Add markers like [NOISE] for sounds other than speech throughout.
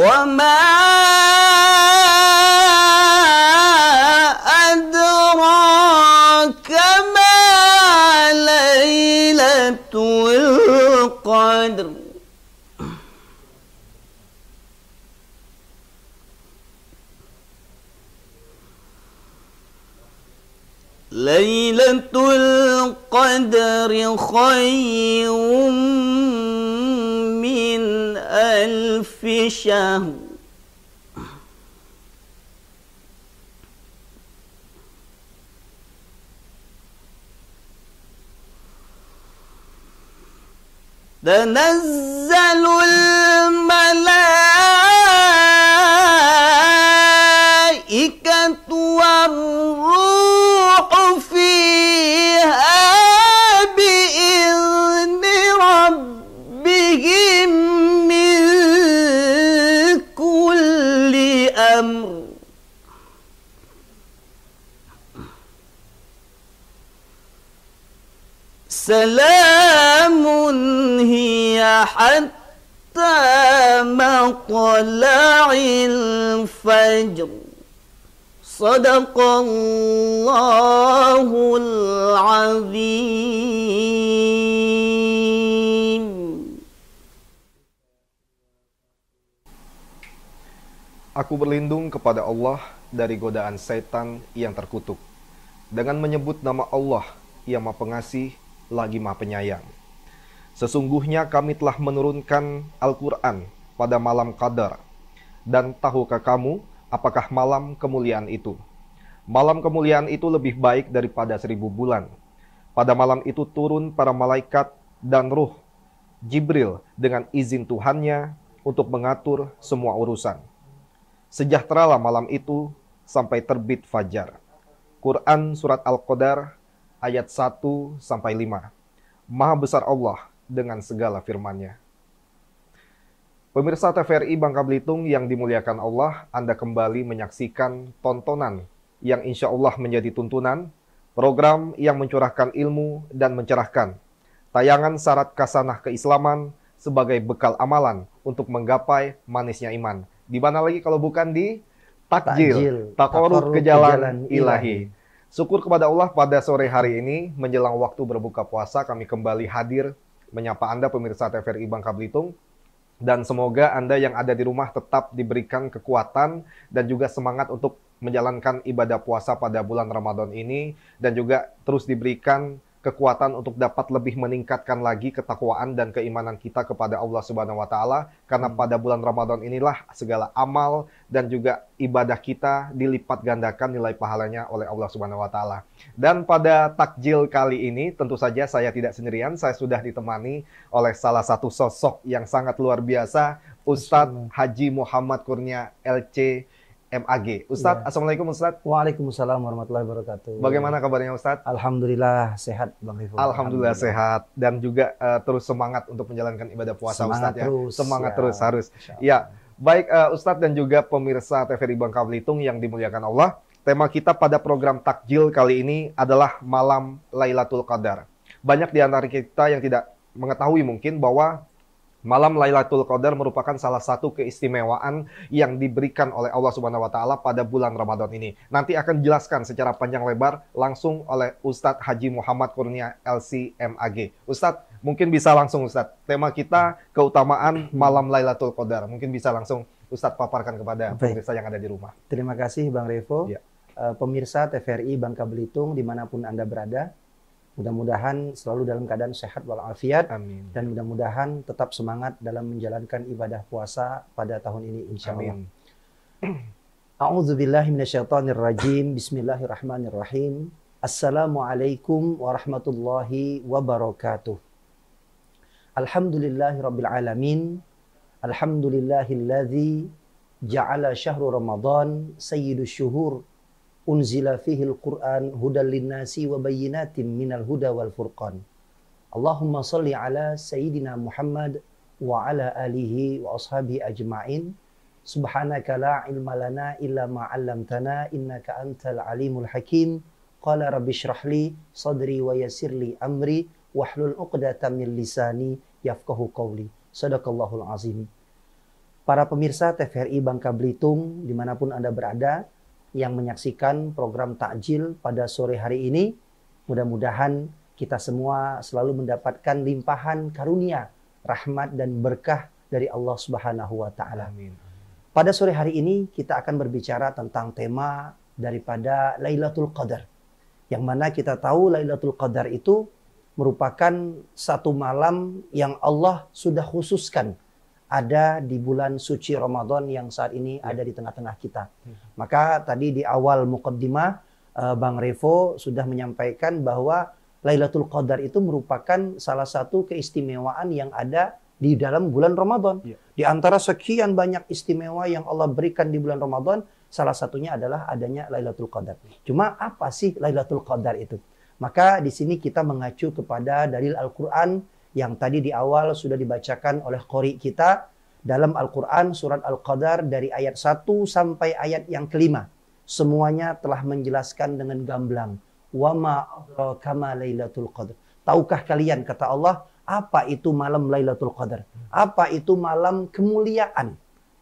وما أدراك ما ليلة القدر ليلة القدر خير Le The سلام هي حتى مطلع الفجر صدق الله العظيم Aku berlindung kepada Allah dari godaan setan yang terkutuk. Dengan menyebut nama Allah yang maha pengasih lagi Maha Penyayang. Sesungguhnya kami telah menurunkan Al-Quran pada malam Qadar, dan tahukah kamu apakah malam kemuliaan itu? Malam kemuliaan itu lebih baik daripada seribu bulan. Pada malam itu turun para malaikat dan ruh Jibril dengan izin Tuhannya untuk mengatur semua urusan. Sejahteralah malam itu sampai terbit fajar. Quran Surat Al-Qadar ayat 1 sampai 5. Maha besar Allah dengan segala firman-Nya. Pemirsa TVRI Bangka Belitung yang dimuliakan Allah, Anda kembali menyaksikan tontonan yang insya Allah menjadi tuntunan, program yang mencurahkan ilmu dan mencerahkan, tayangan syarat kasanah keislaman sebagai bekal amalan untuk menggapai manisnya iman. Di mana lagi kalau bukan di takjil, takjil takorut, ke jalan, ilahi. ilahi. Syukur kepada Allah pada sore hari ini menjelang waktu berbuka puasa kami kembali hadir menyapa Anda pemirsa TVRI Bangka Belitung dan semoga Anda yang ada di rumah tetap diberikan kekuatan dan juga semangat untuk menjalankan ibadah puasa pada bulan Ramadan ini dan juga terus diberikan kekuatan untuk dapat lebih meningkatkan lagi ketakwaan dan keimanan kita kepada Allah Subhanahu wa taala karena hmm. pada bulan Ramadan inilah segala amal dan juga ibadah kita dilipat gandakan nilai pahalanya oleh Allah Subhanahu wa taala. Dan pada takjil kali ini tentu saja saya tidak sendirian, saya sudah ditemani oleh salah satu sosok yang sangat luar biasa Ustadz Haji Muhammad Kurnia LC MAG. Ustadz, ya. Assalamualaikum Ustadz. Waalaikumsalam warahmatullahi wabarakatuh. Bagaimana kabarnya Ustadz? Alhamdulillah sehat Bang Rifu. Alhamdulillah, Alhamdulillah sehat dan juga uh, terus semangat untuk menjalankan ibadah puasa semangat Ustadz ya. terus, ya. Semangat ya. terus harus. Ya, baik uh, Ustadz dan juga pemirsa TVRI Bangka Belitung yang dimuliakan Allah. Tema kita pada program takjil kali ini adalah malam Lailatul Qadar. Banyak di antara kita yang tidak mengetahui mungkin bahwa Malam Lailatul Qadar merupakan salah satu keistimewaan yang diberikan oleh Allah Subhanahu wa taala pada bulan Ramadan ini. Nanti akan dijelaskan secara panjang lebar langsung oleh Ustadz Haji Muhammad Kurnia LCMAG. Ustadz, mungkin bisa langsung Ustadz. Tema kita keutamaan malam Lailatul Qadar. Mungkin bisa langsung Ustadz paparkan kepada Baik. pemirsa yang ada di rumah. Terima kasih Bang Revo. Ya. Eh, pemirsa TVRI Bangka Belitung dimanapun Anda berada, Mudah-mudahan selalu dalam keadaan sehat walafiat Amin. dan mudah-mudahan tetap semangat dalam menjalankan ibadah puasa pada tahun ini insya Allah. [CLEARS THROAT] A'udzubillahiminasyaitonirrajim. Bismillahirrahmanirrahim. Assalamualaikum warahmatullahi wabarakatuh. Alhamdulillahi rabbil alamin. Alhamdulillahilladzi ja'ala syahrul ramadhan sayyidus syuhur unzila fihi al-Qur'an hudal linnasi wa bayyinatin minal huda wal furqan. Allahumma salli ala sayyidina Muhammad wa ala alihi wa ashabi ajma'in. Subhanaka la ilma lana illa ma 'allamtana innaka antal alimul hakim. Qala rabbi shrah li sadri wa yassir li amri wa hlul 'uqdatam min lisani yafqahu qawli. Sadaqallahul azim. Para pemirsa TVRI Bangka Belitung dimanapun Anda berada, yang menyaksikan program takjil pada sore hari ini. Mudah-mudahan kita semua selalu mendapatkan limpahan karunia, rahmat dan berkah dari Allah Subhanahu wa taala. Pada sore hari ini kita akan berbicara tentang tema daripada Lailatul Qadar. Yang mana kita tahu Lailatul Qadar itu merupakan satu malam yang Allah sudah khususkan ada di bulan suci Ramadan yang saat ini ya. ada di tengah-tengah kita. Ya. Maka tadi di awal mukaddimah eh, Bang Revo sudah menyampaikan bahwa Lailatul Qadar itu merupakan salah satu keistimewaan yang ada di dalam bulan Ramadan. Ya. Di antara sekian banyak istimewa yang Allah berikan di bulan Ramadan, salah satunya adalah adanya Lailatul Qadar. Cuma apa sih Lailatul Qadar itu? Maka di sini kita mengacu kepada dalil Al-Qur'an yang tadi di awal sudah dibacakan oleh Qori kita dalam Al-Quran surat Al-Qadar dari ayat 1 sampai ayat yang kelima. Semuanya telah menjelaskan dengan gamblang. Wama kama Lailatul Qadar. Tahukah kalian kata Allah apa itu malam Lailatul Qadar? Apa itu malam kemuliaan?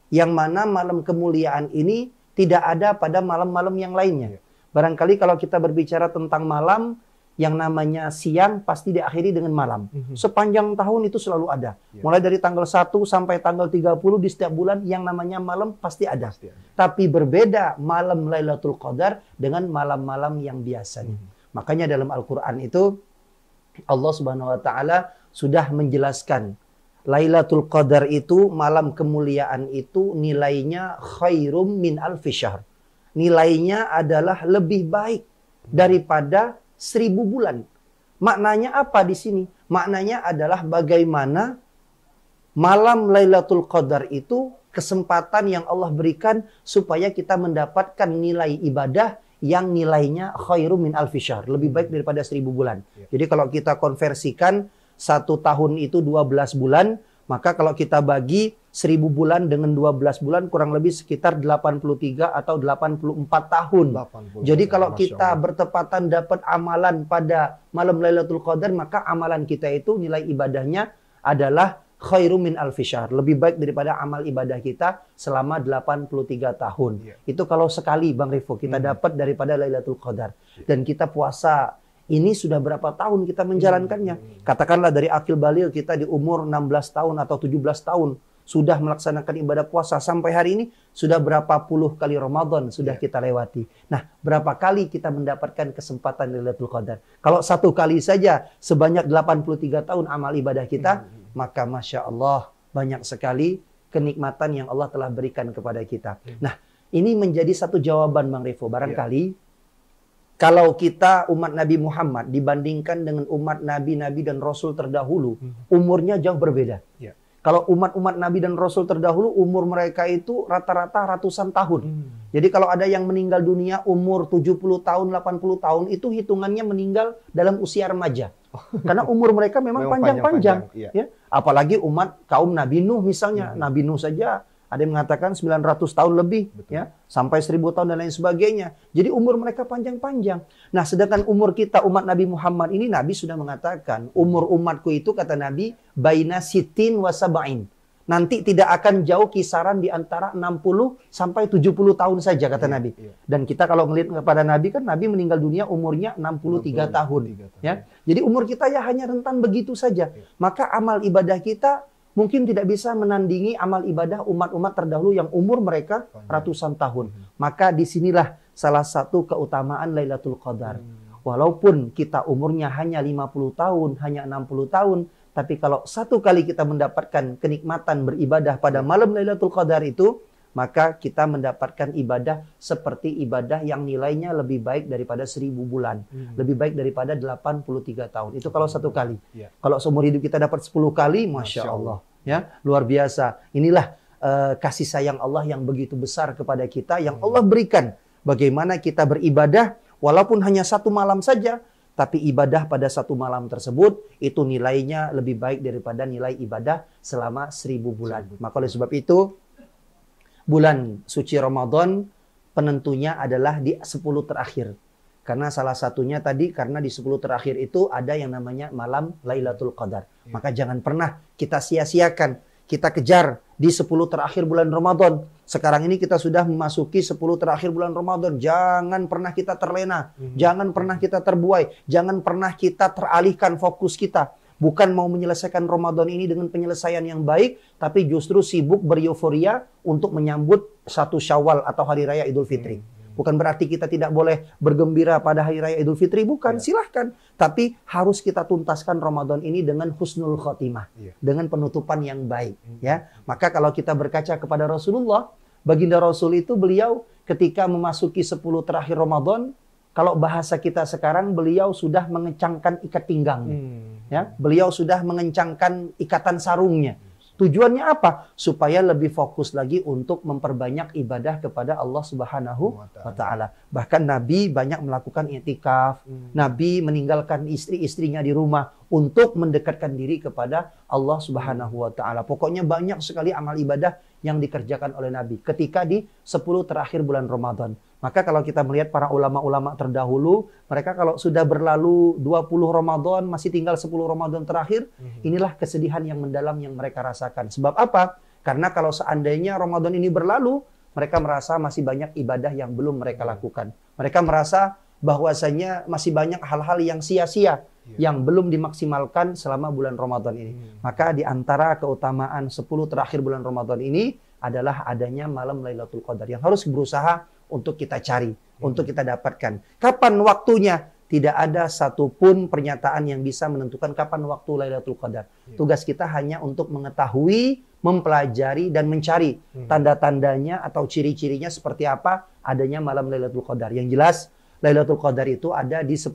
Yang mana malam kemuliaan ini tidak ada pada malam-malam yang lainnya. Iya. Barangkali kalau kita berbicara tentang malam, yang namanya siang pasti diakhiri dengan malam. Mm -hmm. Sepanjang tahun itu selalu ada. Yeah. Mulai dari tanggal 1 sampai tanggal 30 di setiap bulan yang namanya malam pasti ada. Pasti ada. Tapi berbeda malam Lailatul Qadar dengan malam-malam yang biasanya. Mm -hmm. Makanya dalam Al-Qur'an itu Allah Subhanahu wa taala sudah menjelaskan Lailatul Qadar itu malam kemuliaan itu nilainya khairum min alfisyar. fishar Nilainya adalah lebih baik daripada seribu bulan. Maknanya apa di sini? Maknanya adalah bagaimana malam Lailatul Qadar itu kesempatan yang Allah berikan supaya kita mendapatkan nilai ibadah yang nilainya khairu min al-fishar. lebih baik daripada seribu bulan. Ya. Jadi kalau kita konversikan satu tahun itu 12 bulan, maka kalau kita bagi 1000 bulan dengan 12 bulan kurang lebih sekitar 83 atau 84 tahun. 84, Jadi kalau kita bertepatan dapat amalan pada malam Lailatul Qadar, maka amalan kita itu nilai ibadahnya adalah khairu min fishar Lebih baik daripada amal ibadah kita selama 83 tahun. Yeah. Itu kalau sekali Bang Revo kita hmm. dapat daripada Lailatul Qadar. Yeah. Dan kita puasa ini sudah berapa tahun kita menjalankannya? Hmm. Katakanlah dari akil balil kita di umur 16 tahun atau 17 tahun sudah melaksanakan ibadah puasa sampai hari ini sudah berapa puluh kali Ramadan sudah ya. kita lewati. Nah, berapa kali kita mendapatkan kesempatan Lailatul Qadar? Kalau satu kali saja sebanyak 83 tahun amal ibadah kita, hmm, hmm. maka Masya Allah banyak sekali kenikmatan yang Allah telah berikan kepada kita. Nah, ini menjadi satu jawaban Bang Revo. Barangkali ya. Kalau kita umat Nabi Muhammad dibandingkan dengan umat Nabi-Nabi dan Rasul terdahulu, hmm. umurnya jauh berbeda. Ya. Kalau umat-umat Nabi dan Rasul terdahulu, umur mereka itu rata-rata ratusan tahun. Hmm. Jadi kalau ada yang meninggal dunia umur 70 tahun, 80 tahun, itu hitungannya meninggal dalam usia remaja. Oh. [LAUGHS] Karena umur mereka memang panjang-panjang. Iya. Ya. Apalagi umat kaum Nabi Nuh misalnya. Ya. Nabi Nuh saja ada yang mengatakan 900 tahun lebih Betul. ya sampai 1000 tahun dan lain sebagainya. Jadi umur mereka panjang-panjang. Nah, sedangkan umur kita umat Nabi Muhammad ini Nabi sudah mengatakan, umur umatku itu kata Nabi baina sitin wasabain. Nanti tidak akan jauh kisaran di antara 60 sampai 70 tahun saja kata iya, Nabi. Iya. Dan kita kalau melihat kepada Nabi kan Nabi meninggal dunia umurnya 63 60, tahun, tahun. Ya. Iya. Jadi umur kita ya hanya rentan begitu saja. Iya. Maka amal ibadah kita mungkin tidak bisa menandingi amal ibadah umat-umat terdahulu yang umur mereka ratusan tahun. Hmm. Maka disinilah salah satu keutamaan Lailatul Qadar. Hmm. Walaupun kita umurnya hanya 50 tahun, hanya 60 tahun, tapi kalau satu kali kita mendapatkan kenikmatan beribadah pada hmm. malam Lailatul Qadar itu, maka kita mendapatkan ibadah seperti ibadah yang nilainya lebih baik daripada seribu bulan, hmm. lebih baik daripada 83 tahun. Itu kalau satu kali. Ya. Kalau seumur hidup kita dapat 10 kali, Masya, Masya Allah. Allah ya luar biasa inilah uh, kasih sayang Allah yang begitu besar kepada kita yang hmm. Allah berikan bagaimana kita beribadah walaupun hanya satu malam saja tapi ibadah pada satu malam tersebut itu nilainya lebih baik daripada nilai ibadah selama seribu bulan. Maka oleh sebab itu bulan suci Ramadan penentunya adalah di 10 terakhir. Karena salah satunya tadi karena di 10 terakhir itu ada yang namanya malam Lailatul Qadar. Ya. Maka jangan pernah kita sia-siakan, kita kejar di 10 terakhir bulan Ramadan. Sekarang ini kita sudah memasuki 10 terakhir bulan Ramadan. Jangan pernah kita terlena, hmm. jangan pernah kita terbuai, jangan pernah kita teralihkan fokus kita. Bukan mau menyelesaikan Ramadan ini dengan penyelesaian yang baik, tapi justru sibuk beryoforia untuk menyambut satu syawal atau hari raya Idul Fitri. Hmm. Bukan berarti kita tidak boleh bergembira pada Hari Raya Idul Fitri, bukan. Ya. Silahkan. Tapi harus kita tuntaskan Ramadan ini dengan husnul khotimah, ya. dengan penutupan yang baik. Hmm. Ya, maka kalau kita berkaca kepada Rasulullah, baginda Rasul itu beliau ketika memasuki 10 terakhir Ramadan, kalau bahasa kita sekarang beliau sudah mengencangkan ikat pinggangnya, hmm. ya, beliau sudah mengencangkan ikatan sarungnya. Hmm Tujuannya apa? Supaya lebih fokus lagi untuk memperbanyak ibadah kepada Allah Subhanahu wa taala. Bahkan Nabi banyak melakukan i'tikaf. Hmm. Nabi meninggalkan istri-istrinya di rumah untuk mendekatkan diri kepada Allah Subhanahu wa taala. Pokoknya banyak sekali amal ibadah yang dikerjakan oleh Nabi ketika di 10 terakhir bulan Ramadan. Maka kalau kita melihat para ulama-ulama terdahulu, mereka kalau sudah berlalu 20 Ramadan, masih tinggal 10 Ramadan terakhir, mhm. inilah kesedihan yang mendalam yang mereka rasakan. Sebab apa? Karena kalau seandainya Ramadan ini berlalu, mereka merasa masih banyak ibadah yang belum mereka iya. lakukan. Mereka merasa bahwasanya masih banyak hal-hal yang sia-sia iya. yang belum dimaksimalkan selama bulan Ramadan ini. Hmm. Maka di antara keutamaan 10 terakhir bulan Ramadan ini adalah adanya malam Lailatul Qadar yang harus berusaha untuk kita cari, hmm. untuk kita dapatkan. Kapan waktunya? Tidak ada satupun pernyataan yang bisa menentukan kapan waktu Lailatul Qadar. Hmm. Tugas kita hanya untuk mengetahui, mempelajari, dan mencari hmm. tanda-tandanya atau ciri-cirinya seperti apa adanya malam Lailatul Qadar. Yang jelas, Lailatul Qadar itu ada di 10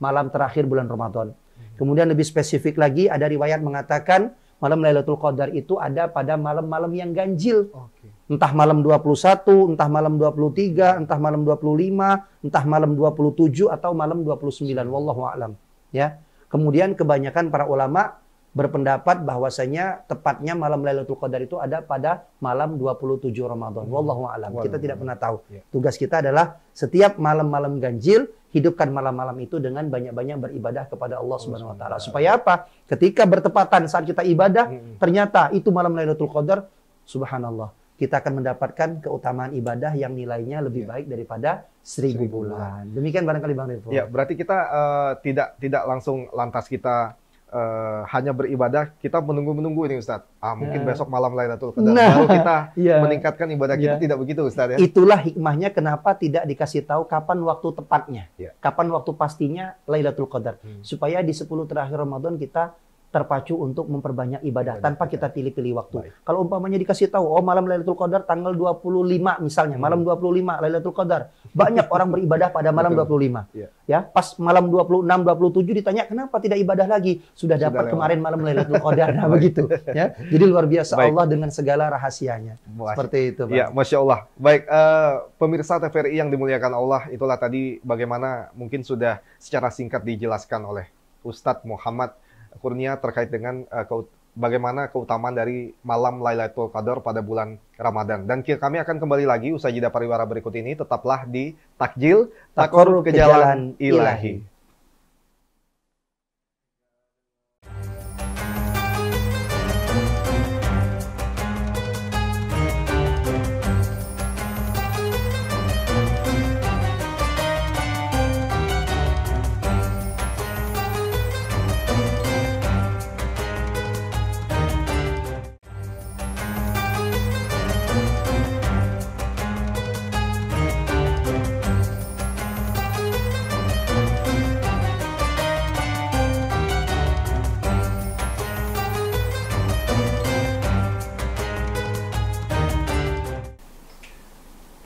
malam terakhir bulan Ramadan. Hmm. Kemudian lebih spesifik lagi, ada riwayat mengatakan malam Lailatul Qadar itu ada pada malam-malam yang ganjil. Okay entah malam 21, entah malam 23, entah malam 25, entah malam 27 atau malam 29 wallahu alam ya. Kemudian kebanyakan para ulama berpendapat bahwasanya tepatnya malam Lailatul Qadar itu ada pada malam 27 Ramadan. Wallahu alam. Kita tidak pernah tahu. Ya. Tugas kita adalah setiap malam-malam ganjil hidupkan malam-malam itu dengan banyak-banyak beribadah kepada Allah Subhanahu wa taala. Supaya apa? Ketika bertepatan saat kita ibadah, hmm. ternyata itu malam Lailatul Qadar, subhanallah kita akan mendapatkan keutamaan ibadah yang nilainya lebih ya. baik daripada seribu, seribu bulan. bulan. Demikian barangkali Bang Revo. Ya, berarti kita uh, tidak tidak langsung lantas kita uh, hanya beribadah, kita menunggu-menunggu ini Ustaz. Ah, mungkin ya. besok malam Lailatul Qadar nah, baru kita [LAUGHS] ya. meningkatkan ibadah kita ya. tidak begitu Ustaz ya. Itulah hikmahnya kenapa tidak dikasih tahu kapan waktu tepatnya. Ya. Kapan waktu pastinya Lailatul Qadar. Hmm. Supaya di 10 terakhir Ramadan kita terpacu untuk memperbanyak ibadah, ibadah tanpa kita pilih-pilih waktu. Baik. Kalau umpamanya dikasih tahu, oh malam Lailatul Qadar tanggal 25 misalnya, hmm. malam 25 Lailatul Qadar. Banyak [LAUGHS] orang beribadah pada malam 25. Ya. ya, pas malam 26, 27 ditanya kenapa tidak ibadah lagi? Sudah, Sudah dapat lewat. kemarin malam Lailatul [LAUGHS] Qadar nah begitu, ya. Jadi luar biasa Baik. Allah dengan segala rahasianya. Masya. Seperti itu, Pak. Ya, Masya Allah. Baik, uh, pemirsa TVRI yang dimuliakan Allah, itulah tadi bagaimana mungkin sudah secara singkat dijelaskan oleh Ustadz Muhammad kurnia terkait dengan uh, eh, ke, bagaimana keutamaan dari malam Lailatul Qadar pada bulan Ramadan. Dan kami akan kembali lagi usai jeda pariwara berikut ini. Tetaplah di Takjil, Takor Kejalan Ilahi. ilahi.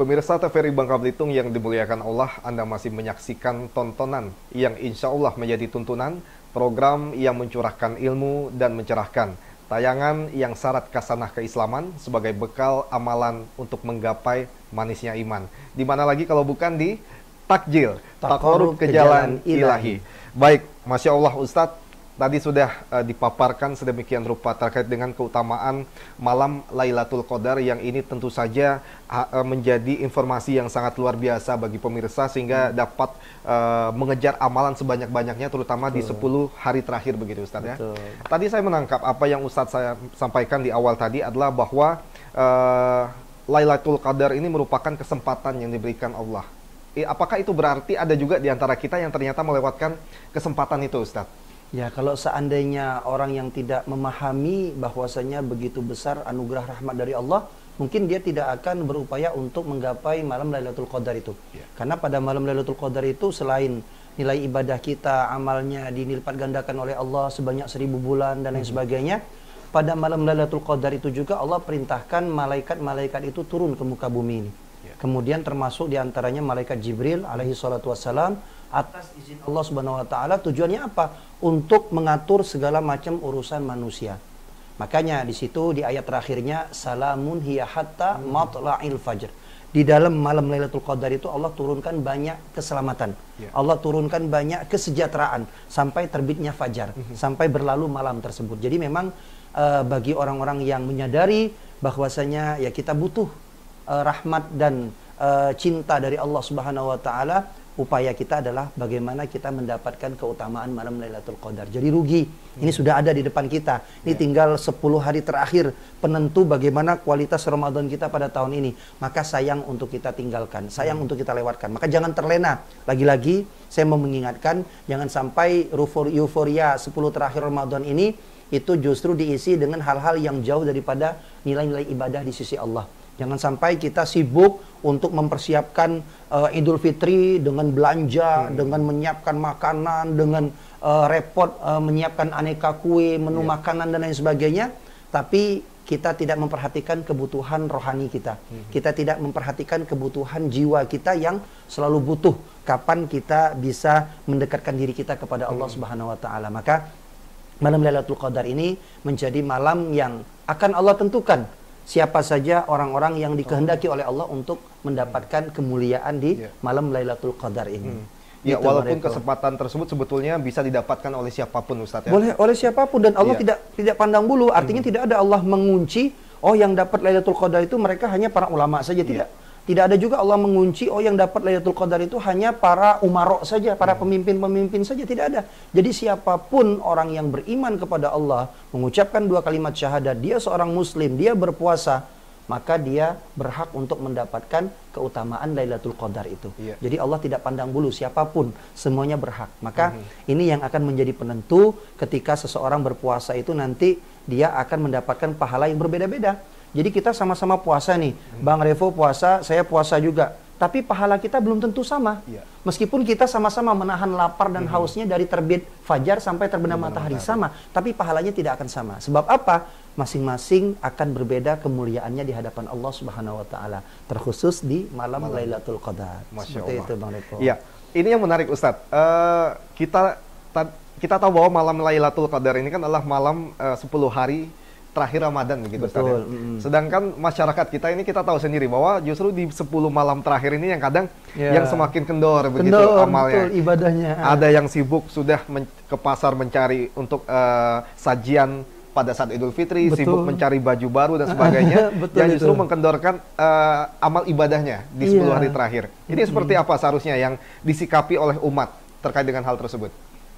Pemirsa TVRI Bangka Belitung yang dimuliakan Allah, Anda masih menyaksikan tontonan yang insya Allah menjadi tuntunan, program yang mencurahkan ilmu dan mencerahkan, tayangan yang syarat kasanah keislaman sebagai bekal amalan untuk menggapai manisnya iman. Di mana lagi kalau bukan di takjil, takorub ke jalan ilahi. Baik, Masya Allah Ustadz, tadi sudah uh, dipaparkan sedemikian rupa terkait dengan keutamaan malam Lailatul Qadar yang ini tentu saja uh, menjadi informasi yang sangat luar biasa bagi pemirsa sehingga hmm. dapat uh, mengejar amalan sebanyak-banyaknya terutama Betul. di 10 hari terakhir begitu Ustaz ya. Tadi saya menangkap apa yang Ustaz saya sampaikan di awal tadi adalah bahwa uh, Lailatul Qadar ini merupakan kesempatan yang diberikan Allah. Apakah itu berarti ada juga di antara kita yang ternyata melewatkan kesempatan itu Ustadz? Ya, kalau seandainya orang yang tidak memahami bahwasanya begitu besar anugerah rahmat dari Allah, mungkin dia tidak akan berupaya untuk menggapai malam Lailatul Qadar itu. Yeah. Karena pada malam Lailatul Qadar itu selain nilai ibadah kita, amalnya dinilpat gandakan oleh Allah sebanyak seribu bulan dan lain hmm. sebagainya, pada malam Lailatul Qadar itu juga Allah perintahkan malaikat-malaikat itu turun ke muka bumi ini. Yeah. Kemudian termasuk diantaranya malaikat Jibril alaihi salatu wassalam atas izin Allah Subhanahu wa taala tujuannya apa? untuk mengatur segala macam urusan manusia. Makanya di situ di ayat terakhirnya salamun hiya hatta matla'il fajr. Di dalam malam Lailatul Qadar itu Allah turunkan banyak keselamatan. Yeah. Allah turunkan banyak kesejahteraan sampai terbitnya fajar, mm -hmm. sampai berlalu malam tersebut. Jadi memang uh, bagi orang-orang yang menyadari bahwasanya ya kita butuh uh, rahmat dan uh, cinta dari Allah Subhanahu wa taala upaya kita adalah bagaimana kita mendapatkan keutamaan malam Lailatul Qadar. Jadi rugi. Ini hmm. sudah ada di depan kita. Ini yeah. tinggal 10 hari terakhir penentu bagaimana kualitas Ramadan kita pada tahun ini. Maka sayang untuk kita tinggalkan, sayang hmm. untuk kita lewatkan. Maka jangan terlena. Lagi-lagi saya mau mengingatkan jangan sampai euforia 10 terakhir Ramadan ini itu justru diisi dengan hal-hal yang jauh daripada nilai-nilai ibadah di sisi Allah. Jangan sampai kita sibuk untuk mempersiapkan uh, Idul Fitri dengan belanja, hmm. dengan menyiapkan makanan, dengan uh, repot uh, menyiapkan aneka kue, menu yeah. makanan dan lain sebagainya, tapi kita tidak memperhatikan kebutuhan rohani kita. Hmm. Kita tidak memperhatikan kebutuhan jiwa kita yang selalu butuh kapan kita bisa mendekatkan diri kita kepada Allah hmm. Subhanahu wa taala. Maka malam Lailatul Qadar ini menjadi malam yang akan Allah tentukan siapa saja orang-orang yang dikehendaki oleh Allah untuk mendapatkan kemuliaan di iya. malam Lailatul Qadar ini. Hmm. Ya, gitu, walaupun kesempatan tersebut sebetulnya bisa didapatkan oleh siapapun Ustaz ya. Boleh oleh siapapun dan Allah yeah. tidak tidak pandang bulu, artinya hmm. tidak ada Allah mengunci oh yang dapat Lailatul Qadar itu mereka hanya para ulama saja yeah. tidak. Tidak ada juga Allah mengunci, oh yang dapat Lailatul Qadar itu hanya para umarok saja, para hmm. pemimpin-pemimpin saja, tidak ada. Jadi siapapun orang yang beriman kepada Allah, mengucapkan dua kalimat syahadat, dia seorang muslim, dia berpuasa, maka dia berhak untuk mendapatkan keutamaan Lailatul Qadar itu. Iya. Jadi Allah tidak pandang bulu siapapun, semuanya berhak. Maka -hmm. ini yang akan menjadi penentu ketika seseorang berpuasa itu nanti dia akan mendapatkan pahala yang berbeda-beda. Jadi kita sama-sama puasa nih. Hmm. Bang Revo puasa, saya puasa juga. Tapi pahala kita belum tentu sama. Ya. Meskipun kita sama-sama menahan lapar dan hmm. hausnya dari terbit fajar sampai terbenam hmm. matahari sama, tapi pahalanya tidak akan sama. Sebab apa? Masing-masing akan berbeda kemuliaannya di hadapan Allah Subhanahu wa taala, terkhusus di malam, malam. Lailatul Qadar. Masya Seperti itu Bang Revo. Iya. Ini yang menarik Ustadz. Uh, kita kita tahu bahwa malam Lailatul Qadar ini kan adalah malam eh, uh, 10 hari terakhir Ramadan begitu ya. Betul. Ustaz. Ya? Sedangkan masyarakat kita ini kita tahu sendiri bahwa justru di 10 malam terakhir ini yang kadang yeah. yang semakin kendor, kendor begitu amalnya. Betul, ibadahnya. Ada yang sibuk sudah ke pasar mencari untuk uh, sajian pada saat Idul Fitri Betul. sibuk mencari baju baru dan sebagainya [LAUGHS] Betul yang justru betul. mengkendorkan uh, amal ibadahnya di 10 yeah. Iya. hari terakhir. Ini mm. seperti apa seharusnya yang disikapi oleh umat terkait dengan hal tersebut?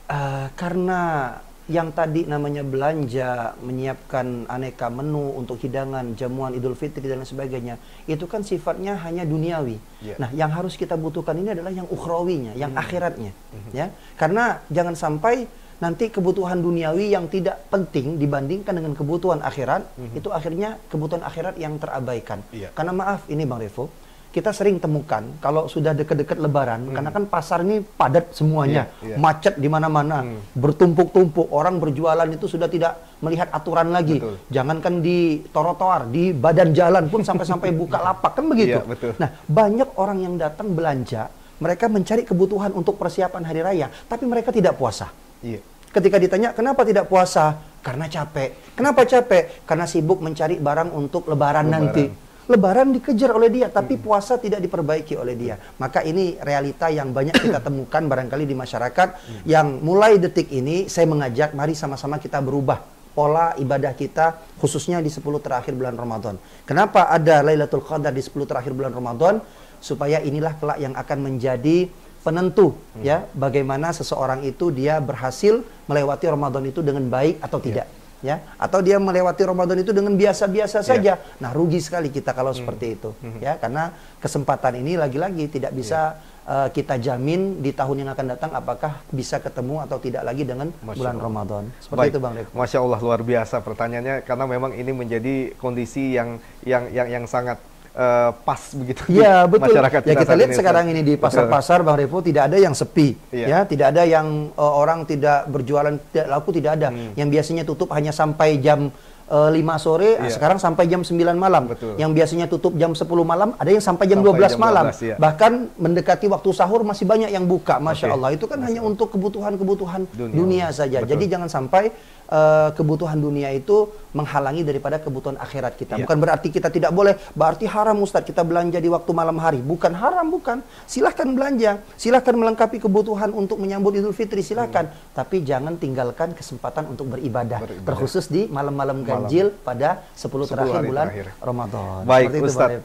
Uh, karena yang tadi namanya belanja, menyiapkan aneka menu untuk hidangan, jamuan Idul Fitri dan sebagainya, itu kan sifatnya hanya duniawi. Yeah. Nah, yang harus kita butuhkan ini adalah yang ukhrawinya, yang mm. akhiratnya, mm -hmm. ya. Karena jangan sampai nanti kebutuhan duniawi yang tidak penting dibandingkan dengan kebutuhan akhirat, mm -hmm. itu akhirnya kebutuhan akhirat yang terabaikan. Yeah. Karena maaf, ini Bang Revo, kita sering temukan kalau sudah dekat-dekat Lebaran, hmm. karena kan pasar ini padat semuanya, yeah, yeah. macet di mana-mana, hmm. bertumpuk-tumpuk orang berjualan itu sudah tidak melihat aturan lagi. Betul. Jangankan di trotoar, di badan jalan pun sampai-sampai [LAUGHS] buka lapak kan begitu. Yeah, betul. Nah banyak orang yang datang belanja, mereka mencari kebutuhan untuk persiapan hari raya, tapi mereka tidak puasa. Yeah. Ketika ditanya kenapa tidak puasa, karena capek. Kenapa capek? Karena sibuk mencari barang untuk Lebaran, lebaran. nanti Lebaran dikejar oleh dia, tapi hmm. puasa tidak diperbaiki oleh dia. Maka ini realita yang banyak kita [COUGHS] temukan barangkali di masyarakat hmm. yang mulai detik ini saya mengajak mari sama-sama kita berubah pola ibadah kita khususnya di 10 terakhir bulan Ramadan. Kenapa ada Lailatul Qadar di 10 terakhir bulan Ramadan? Supaya inilah kelak yang akan menjadi penentu hmm. ya bagaimana seseorang itu dia berhasil melewati Ramadan itu dengan baik atau iya. tidak. Yeah ya atau dia melewati Ramadan itu dengan biasa-biasa iya. saja. Yeah. Nah, rugi sekali kita kalau mm. seperti itu hmm. ya karena kesempatan ini lagi-lagi tidak bisa yeah. Iya. kita jamin di tahun yang akan datang apakah bisa ketemu atau tidak lagi dengan Masya bulan Allah. Ramadan. Seperti Baik. itu Bang Rek. Masya Allah luar biasa pertanyaannya karena memang ini menjadi kondisi yang yang yang yang sangat uh, pas begitu. di iya, betul. Masyarakat ya kita lihat ini sekarang ini di pasar-pasar Bang Revo tidak ada yang sepi, ya, ya tidak ada yang uh, orang tidak berjualan tidak laku tidak ada. Hmm. Yang biasanya tutup hanya sampai jam uh, eh, 5 sore, ya. sekarang sampai jam 9 malam. Betul. Yang biasanya tutup jam 10 malam, ada yang sampai jam sampai 12 jam malam. 12, ya. Bahkan mendekati waktu sahur masih banyak yang buka, Masya okay. Allah. Itu kan Masya hanya untuk kebutuhan-kebutuhan dunia. dunia saja. Betul. Jadi jangan sampai Eh, kebutuhan dunia itu menghalangi daripada kebutuhan akhirat kita. Yeah. Bukan berarti kita tidak boleh, berarti haram Ustaz kita belanja di waktu malam hari. Bukan haram, bukan. Silahkan belanja, silahkan melengkapi kebutuhan untuk menyambut Idul Fitri, silahkan. Hmm. Tapi jangan tinggalkan kesempatan untuk beribadah, beribadah. terkhusus di malam-malam ganjil malam. pada 10 terakhir bulan Ramadan. Baik Ustaz,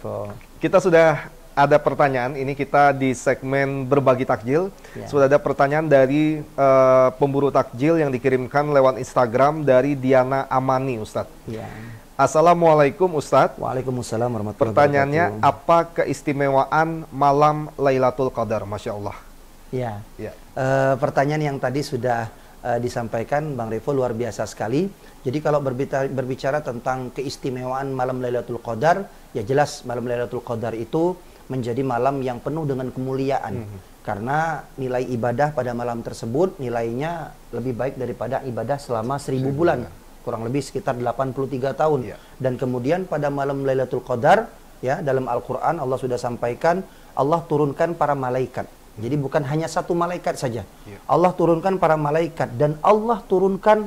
kita sudah ada pertanyaan. Ini kita di segmen berbagi takjil. Ya. Sudah ada pertanyaan dari uh, pemburu takjil yang dikirimkan lewat Instagram dari Diana Amani, Ustadz. Ya. Assalamualaikum Ustadz. Waalaikumsalam warahmatullahi wabarakatuh. Pertanyaannya, apa keistimewaan malam Lailatul Qadar? Masya Allah. Ya. ya. Uh, pertanyaan yang tadi sudah uh, disampaikan Bang Revo luar biasa sekali. Jadi kalau berbicara, berbicara tentang keistimewaan malam Lailatul Qadar, ya jelas malam Lailatul Qadar itu menjadi malam yang penuh dengan kemuliaan. Mm -hmm. Karena nilai ibadah pada malam tersebut nilainya lebih baik daripada ibadah selama seribu bulan. Kurang lebih sekitar 83 tahun. Yeah. Dan kemudian pada malam Lailatul Qadar, ya dalam Al-Quran Allah sudah sampaikan, Allah turunkan para malaikat. Mhm. Jadi bukan hanya satu malaikat saja. Yeah. Allah turunkan para malaikat dan Allah turunkan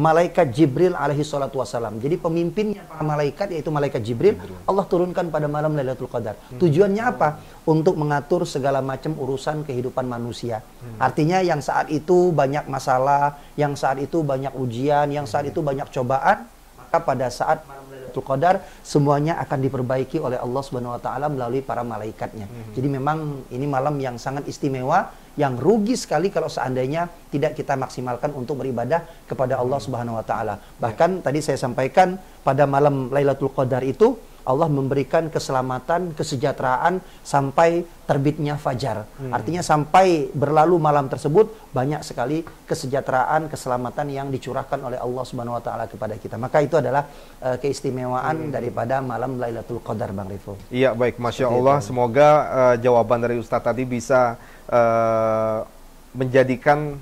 malaikat Jibril alaihi salatu wasalam. Jadi pemimpinnya para malaikat yaitu malaikat Jibril, Jibril. Allah turunkan pada malam Lailatul Qadar. Hmm. Tujuannya apa? Untuk mengatur segala macam urusan kehidupan manusia. Hmm. Artinya yang saat itu banyak masalah, yang saat itu banyak ujian, yang saat itu banyak cobaan, maka pada saat Lailatul Qadar semuanya akan diperbaiki oleh Allah Subhanahu wa taala melalui para malaikatnya. Hmm. Jadi memang ini malam yang sangat istimewa yang rugi sekali kalau seandainya tidak kita maksimalkan untuk beribadah kepada Allah Subhanahu wa taala. Bahkan tadi saya sampaikan pada malam Lailatul Qadar itu Allah memberikan keselamatan, kesejahteraan sampai terbitnya fajar. Hmm. Artinya sampai berlalu malam tersebut banyak sekali kesejahteraan, keselamatan yang dicurahkan oleh Allah Subhanahu wa taala kepada kita. Maka itu adalah uh, keistimewaan hmm. daripada malam Lailatul Qadar Bang Rifo. Iya, baik. Masya Allah, semoga uh, jawaban dari Ustadz tadi bisa uh, menjadikan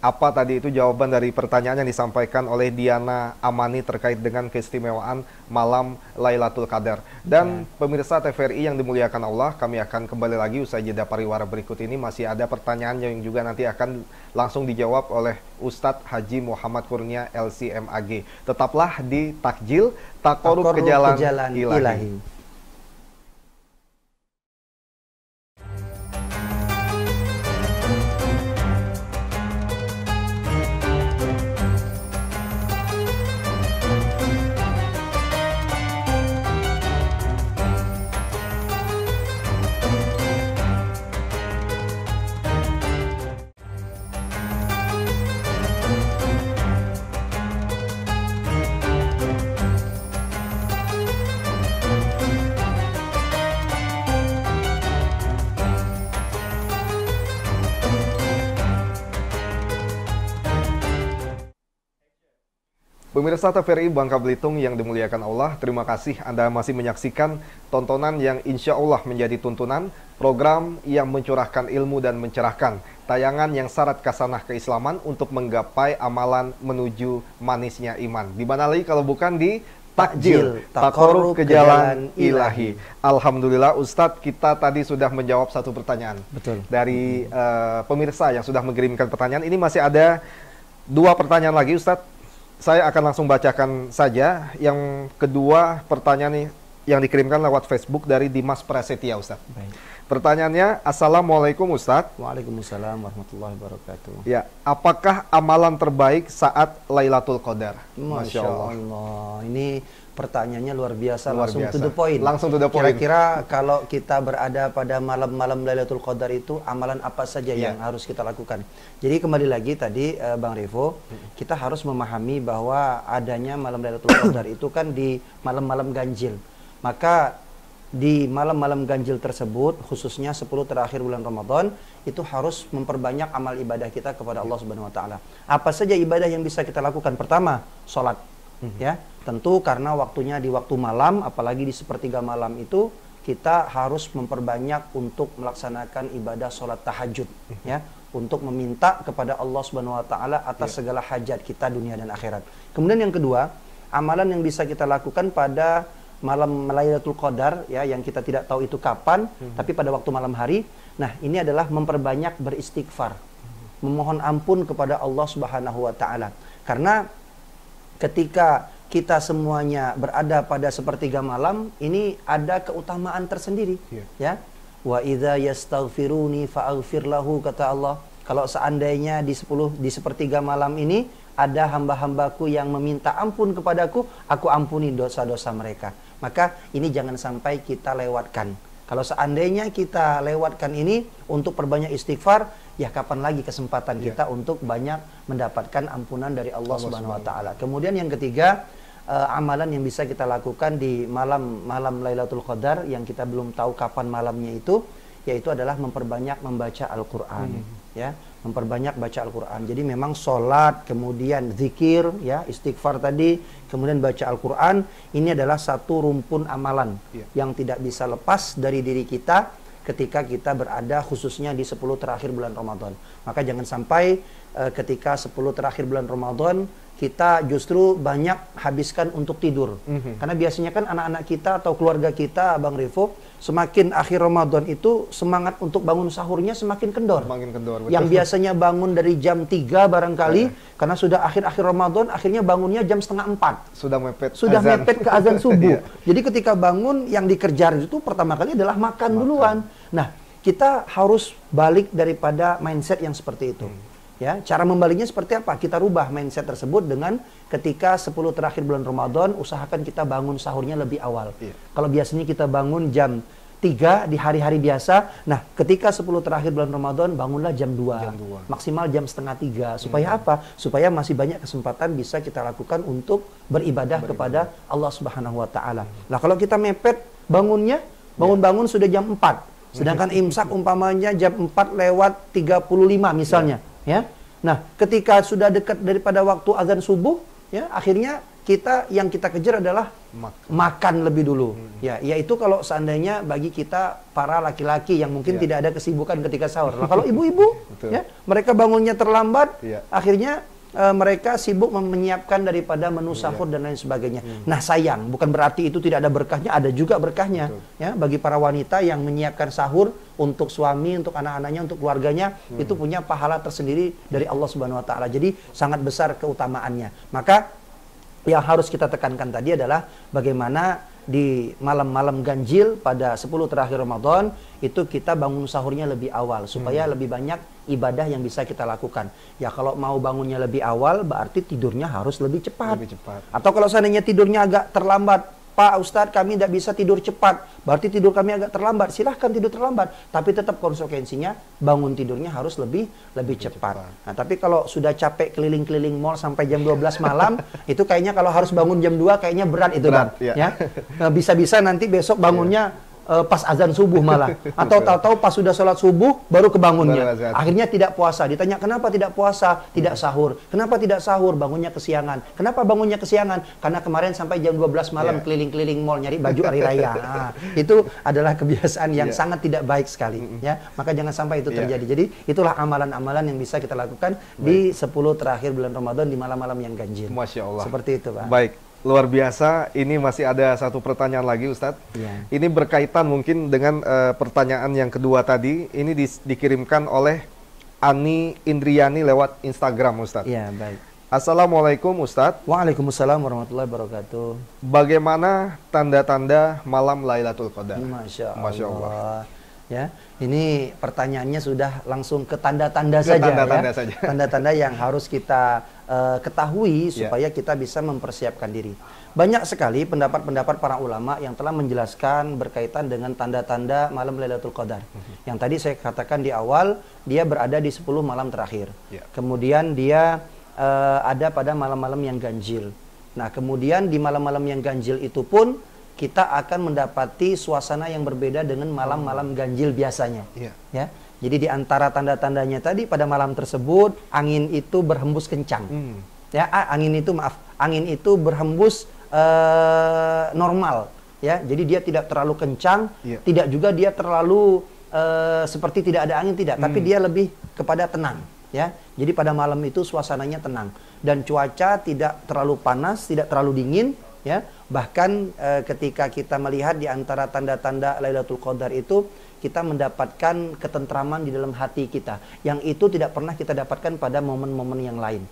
apa tadi itu jawaban dari pertanyaan yang disampaikan oleh Diana Amani terkait dengan keistimewaan malam Lailatul Qadar. Dan ya. pemirsa TVRI yang dimuliakan Allah, kami akan kembali lagi usai jeda pariwara berikut ini masih ada pertanyaan yang juga nanti akan langsung dijawab oleh Ustadz Haji Muhammad Kurnia LCMAG. Tetaplah di Takjil Takorub, Takorub ke Jalan, ke jalan ilahi. ilahi. Pemirsa TVRI Bangka Belitung yang dimuliakan Allah, terima kasih Anda masih menyaksikan tontonan yang insya Allah menjadi tuntunan, program yang mencurahkan ilmu dan mencerahkan, tayangan yang syarat kasanah keislaman untuk menggapai amalan menuju manisnya iman. Di mana lagi kalau bukan di takjil, takoruh ke jalan ilahi. Alhamdulillah Ustadz kita tadi sudah menjawab satu pertanyaan. Betul. Dari uh, pemirsa yang sudah mengirimkan pertanyaan, ini masih ada dua pertanyaan lagi Ustadz saya akan langsung bacakan saja yang kedua pertanyaan nih yang dikirimkan lewat Facebook dari Dimas Prasetya Ustaz. Baik. Pertanyaannya, Assalamualaikum Ustaz. Waalaikumsalam warahmatullahi wabarakatuh. Ya, apakah amalan terbaik saat Lailatul Qadar? Masya, Masya Allah. Allah. Ini pertanyaannya luar biasa luar langsung biasa. to the point. Langsung to the point. Kira-kira kalau kita berada pada malam-malam Lailatul Qadar itu amalan apa saja yeah. yang harus kita lakukan. Jadi kembali lagi tadi eh, Bang Revo, kita harus memahami bahwa adanya malam Lailatul [COUGHS] Qadar itu kan di malam-malam ganjil. Maka di malam-malam ganjil tersebut khususnya 10 terakhir bulan Ramadan itu harus memperbanyak amal ibadah kita kepada Allah iya. Subhanahu wa taala. Apa saja ibadah yang bisa kita lakukan? Pertama, sholat, Mm -hmm. Ya. Tentu karena waktunya di waktu malam, apalagi di sepertiga malam itu kita harus memperbanyak untuk melaksanakan ibadah sholat tahajud, mhm. ya, untuk meminta kepada Allah Subhanahu Wa Taala atas iya. segala hajat kita dunia dan akhirat. Kemudian yang kedua, amalan yang bisa kita lakukan pada malam Lailatul Qadar ya yang kita tidak tahu itu kapan hmm. tapi pada waktu malam hari nah ini adalah memperbanyak beristighfar memohon ampun kepada Allah Subhanahu wa taala karena ketika kita semuanya berada pada sepertiga malam ini ada keutamaan tersendiri iya. ya wa idza yastaghfiruni fa'aghfir lahu kata Allah kalau seandainya di 10 di sepertiga malam ini ada hamba-hambaku yang meminta ampun kepadaku aku ampuni dosa-dosa mereka maka ini jangan sampai kita lewatkan kalau seandainya kita lewatkan ini untuk perbanyak istighfar, ya kapan lagi kesempatan yeah. kita untuk banyak mendapatkan ampunan dari Allah, Allah Subhanahu wa taala. Kemudian yang ketiga, uh, amalan yang bisa kita lakukan di malam malam Lailatul Qadar yang kita belum tahu kapan malamnya itu yaitu adalah memperbanyak membaca Al-Qur'an hmm. ya memperbanyak baca Al-Qur'an. Jadi memang sholat, kemudian zikir ya, istighfar tadi, kemudian baca Al-Qur'an ini adalah satu rumpun amalan ya. yang tidak bisa lepas dari diri kita ketika kita berada khususnya di 10 terakhir bulan Ramadan. Maka jangan sampai uh, ketika 10 terakhir bulan Ramadan kita justru banyak habiskan untuk tidur. Mm-hmm. Karena biasanya kan anak-anak kita atau keluarga kita, Bang Revo, semakin akhir Ramadan itu semangat untuk bangun sahurnya semakin kendor. Semakin kendor. Yang biasanya bangun dari jam 3 barangkali yeah. karena sudah akhir-akhir Ramadan akhirnya bangunnya jam setengah 4. Sudah mepet. Sudah azan. mepet ke azan [LAUGHS] subuh. yeah. Jadi ketika bangun yang dikerjakan itu pertama kali adalah makan, makan. duluan. Nah, kita harus balik daripada mindset yang seperti itu. Hmm Ya, cara membaliknya seperti apa? Kita rubah mindset tersebut dengan ketika 10 terakhir bulan Ramadan usahakan kita bangun sahurnya lebih awal. Iya. Kalau biasanya kita bangun jam 3 di hari-hari biasa, nah ketika 10 terakhir bulan Ramadan bangunlah jam 2, jam 2. maksimal jam setengah 3. Iya. Supaya hmm. apa? Supaya masih banyak kesempatan bisa kita lakukan untuk beribadah, beribadah. kepada Allah Subhanahu wa taala. Hmm. Nah, kalau kita mepet bangunnya, iya. bangun-bangun sudah jam 4. Iya. Sedangkan imsak umpamanya jam 4 lewat 35 misalnya. yeah ya. Nah, ketika sudah dekat daripada waktu azan subuh, ya akhirnya kita yang kita kejar adalah makan, makan lebih dulu. Hmm. Ya, yaitu kalau seandainya bagi kita para laki-laki yang mungkin ya. tidak ada kesibukan ketika sahur. Nah, [LAUGHS] kalau ibu-ibu ya, mereka bangunnya terlambat, ya. akhirnya e, mereka sibuk menyiapkan daripada menu iya. sahur dan lain sebagainya. Hmm. Nah sayang, bukan berarti itu tidak ada berkahnya, ada juga berkahnya Betul. ya bagi para wanita yang menyiapkan sahur untuk suami, untuk anak-anaknya, untuk keluarganya hmm. itu punya pahala tersendiri dari Allah Subhanahu Wa Taala. Jadi sangat besar keutamaannya. Maka yang harus kita tekankan tadi adalah bagaimana di malam-malam ganjil pada 10 terakhir Ramadan itu kita bangun sahurnya lebih awal supaya hmm. lebih banyak ibadah yang bisa kita lakukan. Ya kalau mau bangunnya lebih awal berarti tidurnya harus lebih cepat. Lebih cepat. Atau kalau seandainya tidurnya agak terlambat Pak Ustadz kami tidak bisa tidur cepat, berarti tidur kami agak terlambat. Silahkan tidur terlambat, tapi tetap konsekuensinya bangun tidurnya harus lebih lebih, lebih cepat. cepat. Nah, tapi kalau sudah capek keliling-keliling mall sampai jam 12 malam, [LAUGHS] itu kayaknya kalau harus bangun jam 2 kayaknya berat itu berat, kan. Ya. Nah, bisa-bisa nanti besok bangunnya iya uh, pas azan subuh malah [LAUGHS] atau tahu-tahu pas sudah sholat subuh baru kebangunnya akhirnya tidak puasa ditanya kenapa tidak puasa tidak hmm. sahur kenapa tidak sahur bangunnya kesiangan kenapa bangunnya kesiangan karena kemarin sampai jam 12 malam iya. keliling-keliling mall nyari baju [LAUGHS] hari raya nah, itu adalah kebiasaan yang iya. sangat tidak baik sekali hmm. ya maka jangan sampai itu iya. terjadi jadi itulah amalan-amalan yang bisa kita lakukan di 10 terakhir bulan Ramadan di malam-malam yang ganjil Masya Allah seperti itu Pak baik luar biasa. Ini masih ada satu pertanyaan lagi, Ustadz. Ya. Ini berkaitan mungkin dengan uh, pertanyaan yang kedua tadi. Ini di, dikirimkan oleh Ani Indriani lewat Instagram, Ustadz. Ya, baik. Assalamualaikum Ustadz. Waalaikumsalam warahmatullahi wabarakatuh. Bagaimana tanda-tanda malam Lailatul Qadar? Masya Allah. Masya Allah. Ya, ini pertanyaannya sudah langsung ke tanda-tanda saja. Tanda-tanda ya. saja. Tanda-tanda yang harus kita Eh, ketahui ya. supaya yeah. kita bisa mempersiapkan diri. Banyak sekali pendapat-pendapat para ulama yang telah menjelaskan berkaitan dengan tanda-tanda malam Lailatul Qadar. Mm -hmm. Yang tadi saya katakan di awal, dia berada di 10 malam terakhir. Yeah. Kemudian dia uh, ada pada malam-malam yang ganjil. Nah, kemudian di malam-malam yang ganjil itu pun kita akan mendapati suasana yang berbeda dengan malam-malam ganjil biasanya. Yeah. Ya. ya. Jadi di antara tanda-tandanya tadi pada malam tersebut angin itu berhembus kencang. Hmm. Ya, angin itu maaf, angin itu berhembus uh, normal ya. Jadi dia tidak terlalu kencang, yeah. tidak juga dia terlalu uh, seperti tidak ada angin tidak, hmm. tapi dia lebih kepada tenang ya. Jadi pada malam itu suasananya tenang dan cuaca tidak terlalu panas, tidak terlalu dingin ya. Bahkan uh, ketika kita melihat di antara tanda-tanda Lailatul Qadar itu kita mendapatkan ketentraman di dalam hati kita yang itu tidak pernah kita dapatkan pada momen-momen yang lain.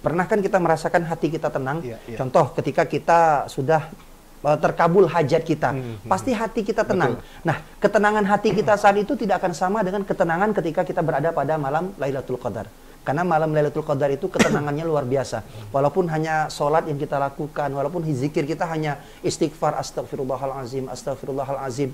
Pernah kan kita merasakan hati kita tenang? Yeah, yeah. Contoh ketika kita sudah e, terkabul hajat kita. Hmm, hmm. Pasti hmm. hati kita tenang. Betul. Nah, ketenangan hati kita saat itu tidak akan sama dengan ketenangan ketika kita berada pada malam Lailatul Qadar. Karena malam Lailatul Qadar itu ketenangannya luar biasa. Walaupun hanya sholat yang kita lakukan, walaupun zikir kita hanya istighfar, astagfirullahalazim, astagfirullahalazim,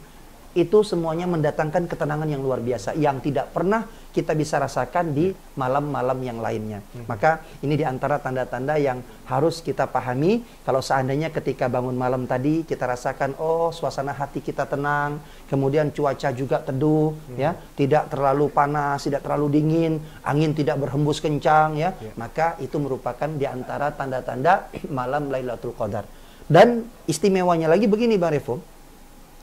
itu semuanya mendatangkan ketenangan yang luar biasa yang tidak pernah kita bisa rasakan di malam-malam yang lainnya. Hmm. Maka ini di antara tanda-tanda yang harus kita pahami kalau seandainya ketika bangun malam tadi kita rasakan oh suasana hati kita tenang, kemudian cuaca juga teduh hmm. ya, tidak terlalu panas, tidak terlalu dingin, angin tidak berhembus kencang ya, ya. maka itu merupakan di antara tanda-tanda [CLEARS THROAT] malam Lailatul Qadar. Dan istimewanya lagi begini Bang Revo,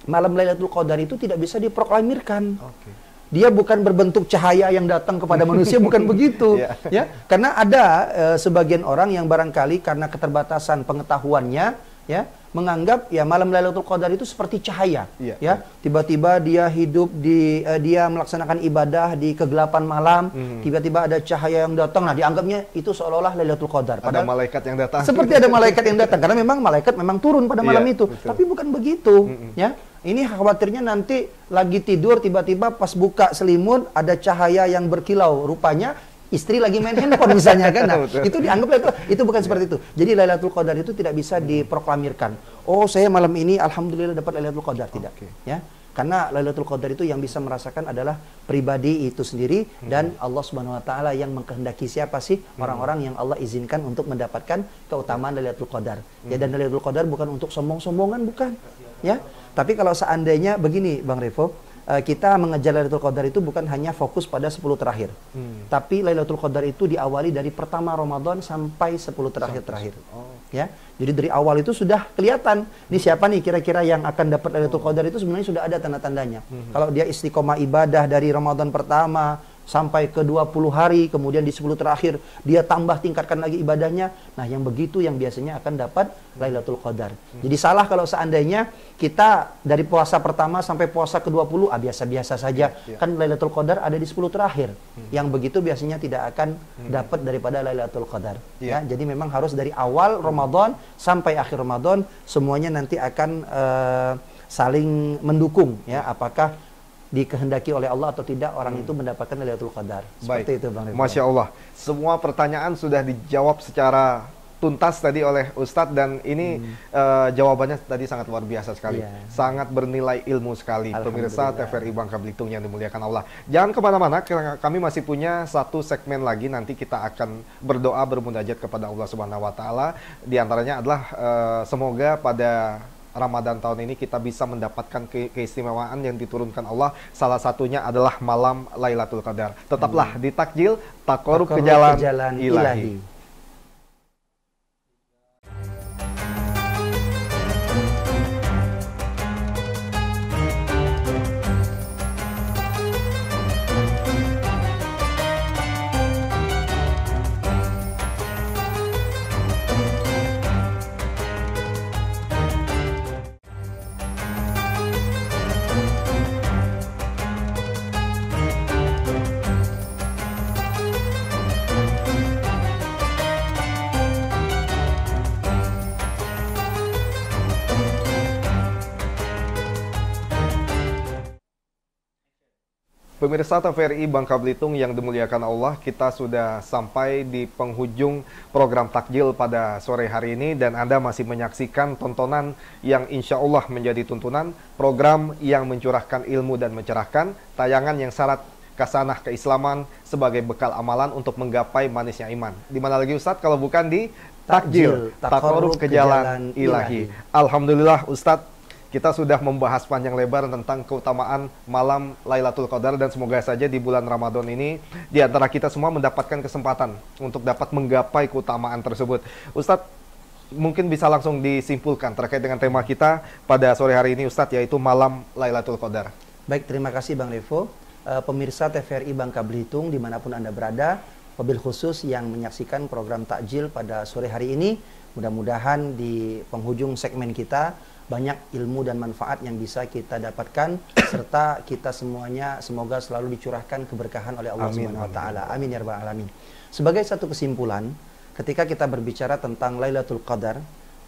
malam Lailatul Qadar itu tidak bisa diproklamirkan. Okay. Dia bukan berbentuk cahaya yang datang kepada [LAUGHS] manusia, bukan begitu, yeah. ya. Karena ada e, sebagian orang yang barangkali karena keterbatasan pengetahuannya, ya, menganggap ya malam Lailatul Qadar itu seperti cahaya, yeah. ya. Iya. Tiba-tiba dia hidup di e, dia melaksanakan ibadah di kegelapan malam, tiba mhm. tiba-tiba ada cahaya yang datang, nah dianggapnya itu seolah-olah Lailatul Qadar. Padahal, ada malaikat yang datang. Seperti ada malaikat yang datang, karena memang malaikat memang turun pada iya, malam yeah, itu, betul. tapi bukan begitu, mm -mm. ya ini khawatirnya nanti lagi tidur tiba-tiba pas buka selimut ada cahaya yang berkilau. Rupanya istri lagi main handphone misalnya kan. Nah, [LAUGHS] itu dianggap itu, itu bukan seperti itu. Jadi Lailatul Qadar itu tidak bisa hmm. diproklamirkan. Oh, saya malam ini alhamdulillah dapat Lailatul Qadar tidak. Okay. Ya. Karena Lailatul Qadar itu yang bisa merasakan adalah pribadi itu sendiri hmm. dan Allah Subhanahu wa taala yang mengkehendaki siapa sih hmm. orang-orang yang Allah izinkan untuk mendapatkan keutamaan Lailatul Qadar. Ya dan Lailatul Qadar bukan untuk sombong-sombongan bukan. Ya tapi kalau seandainya begini Bang Revo, eh, kita mengejar Lailatul Qadar itu bukan hanya fokus pada 10 terakhir. Hmm. Tapi Lailatul Qadar itu diawali dari pertama Ramadan sampai 10 terakhir-terakhir. Oh. Ya. Jadi dari awal itu sudah kelihatan nih siapa nih kira-kira yang akan dapat Lailatul Qadar itu sebenarnya sudah ada tanda-tandanya. Hmm. Kalau dia istiqomah ibadah dari Ramadan pertama, sampai ke 20 hari, kemudian di 10 terakhir dia tambah tingkatkan lagi ibadahnya. Nah, yang begitu yang biasanya akan dapat Lailatul Qadar. Hmm. Jadi salah kalau seandainya kita dari puasa pertama sampai puasa ke-20 ah biasa-biasa saja. Ya, ya. Kan Lailatul Qadar ada di 10 terakhir. Hmm. Yang begitu biasanya tidak akan hmm. dapat daripada Lailatul Qadar. Ya. ya, jadi memang harus dari awal Ramadan sampai akhir Ramadan semuanya nanti akan uh, saling mendukung ya apakah dikehendaki oleh Allah atau tidak orang hmm. itu mendapatkan Lailatul Qadar. Seperti Baik. itu Bang Masya Allah. Semua pertanyaan sudah dijawab secara tuntas tadi oleh Ustadz dan ini hmm. uh, jawabannya tadi sangat luar biasa sekali. Yeah. Sangat bernilai ilmu sekali. Pemirsa TVRI Bangka Belitung yang dimuliakan Allah. Jangan kemana-mana, kami masih punya satu segmen lagi nanti kita akan berdoa bermunajat kepada Allah Subhanahu Wa Taala. Di antaranya adalah uh, semoga pada Ramadan tahun ini kita bisa mendapatkan ke keistimewaan yang diturunkan Allah. Salah satunya adalah malam Lailatul Qadar. Tetaplah hmm. di takjil, takorup ke ilahi. ilahi. Pemirsa TVRI Bangka Belitung yang dimuliakan Allah, kita sudah sampai di penghujung program takjil pada sore hari ini dan Anda masih menyaksikan tontonan yang insya Allah menjadi tuntunan, program yang mencurahkan ilmu dan mencerahkan, tayangan yang syarat kasanah keislaman sebagai bekal amalan untuk menggapai manisnya iman. Di mana lagi Ustadz kalau bukan di takjil, takhoruf ke jalan ilahi. ilahi. Alhamdulillah Ustadz kita sudah membahas panjang lebar tentang keutamaan malam Lailatul Qadar dan semoga saja di bulan Ramadan ini di antara kita semua mendapatkan kesempatan untuk dapat menggapai keutamaan tersebut. Ustadz, mungkin bisa langsung disimpulkan terkait dengan tema kita pada sore hari ini Ustadz yaitu malam Lailatul Qadar. Baik, terima kasih Bang Revo. Eh, pemirsa TVRI Bangka Belitung dimanapun Anda berada, mobil khusus yang menyaksikan program takjil pada sore hari ini, mudah-mudahan di penghujung segmen kita banyak ilmu dan manfaat yang bisa kita dapatkan [COUGHS] serta kita semuanya semoga selalu dicurahkan keberkahan oleh Allah Subhanahu wa taala. Amin ya rabbal alamin. Sebagai satu kesimpulan, ketika kita berbicara tentang Lailatul Qadar,